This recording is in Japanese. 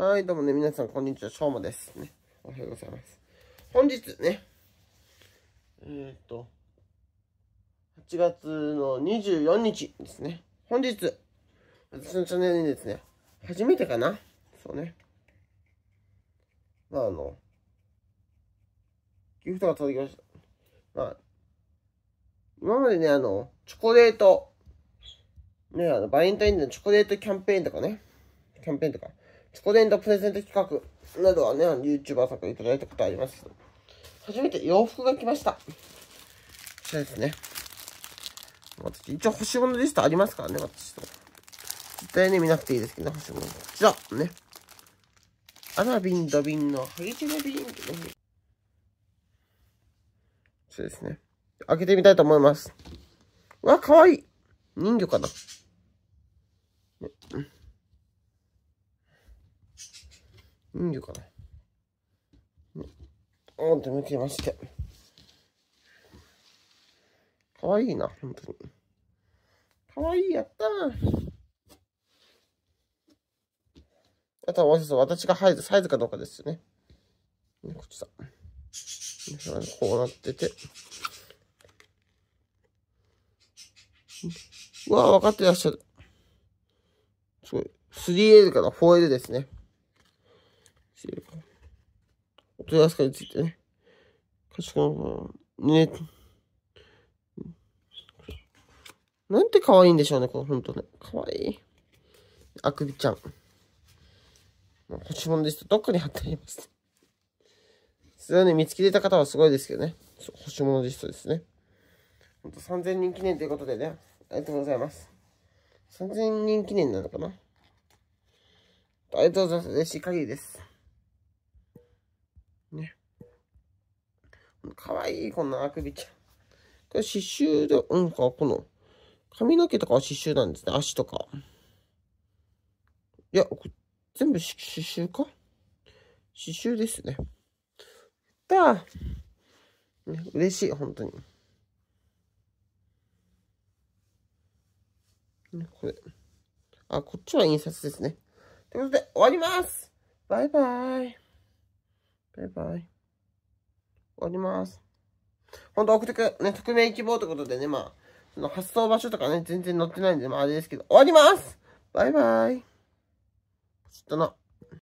はい、どうもね、皆さん、こんにちは、しょうまですね。おはようございます。本日ね、えっ、と、8月の24日ですね。本日、私のチャンネルにですね、初めてかなそうね。まあ、あの、ギフトが届きました。まあ、今までね、あの、チョコレート、ね、あの、バレンタインデのチョコレートキャンペーンとかね、キャンペーンとか、スコデントプレゼント企画などはね、YouTuber 作いただいたことあります初めて洋服が来ました。こちらですね。私、一応欲しいものリストありますからね、私と。絶対ね、見なくていいですけど、欲しいもの。こちら、ね。アら、ビンドビンのハゲチネビンってね。そうですね。開けてみたいと思います。わ、かわいい人魚かな。ね、うん見るかな。お向まして。かわいいな、んとに。かわいい、やったー。あとはもう一つ、私が入るサイズかどうかですよね。ねこっちだ。こうなってて。うわー、分かってらっしゃる。すごい。3L から 4L ですね。音出すかについてね。価値観は、ね。なんて可愛いんでしょうね、このほんとね。可愛い。あくびちゃん。星物ですと、どっかに貼ってあります。それはね、見つけ出た方はすごいですけどね。星物リストですね。ほんと3000人記念ということでね。ありがとうございます。3000人記念なのかなありがとうございます。嬉しい限りです。かわいい、このあくびちゃん。これ刺繍で、うんか、この、髪の毛とかは刺繍なんですね。足とか。いや、全部刺繍か刺繍ですね。だ、ね、嬉しい、本当に。これ。あ、こっちは印刷ですね。ということで、終わりますバイバイ。バイバイ。終わります。ほんと送ってく、ね、匿名希望ってことでね、まあ、その発送場所とかね、全然載ってないんで、まああれですけど、終わりますバイバイ。ちょっとな。